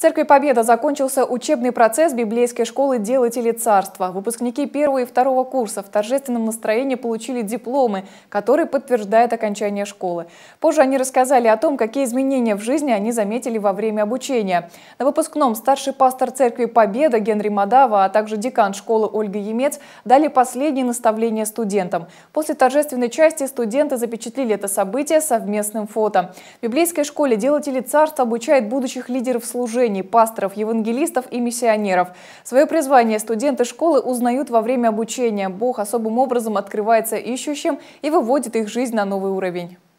Церкви Победа закончился учебный процесс библейской школы «Делатели царства». Выпускники первого и второго курса в торжественном настроении получили дипломы, которые подтверждают окончание школы. Позже они рассказали о том, какие изменения в жизни они заметили во время обучения. На выпускном старший пастор Церкви Победа Генри Мадава, а также декан школы Ольга Емец дали последние наставления студентам. После торжественной части студенты запечатлили это событие совместным фото. В библейской школе «Делатели царства» обучают будущих лидеров служения служений пасторов, евангелистов и миссионеров. Свое призвание студенты школы узнают во время обучения. Бог особым образом открывается ищущим и выводит их жизнь на новый уровень.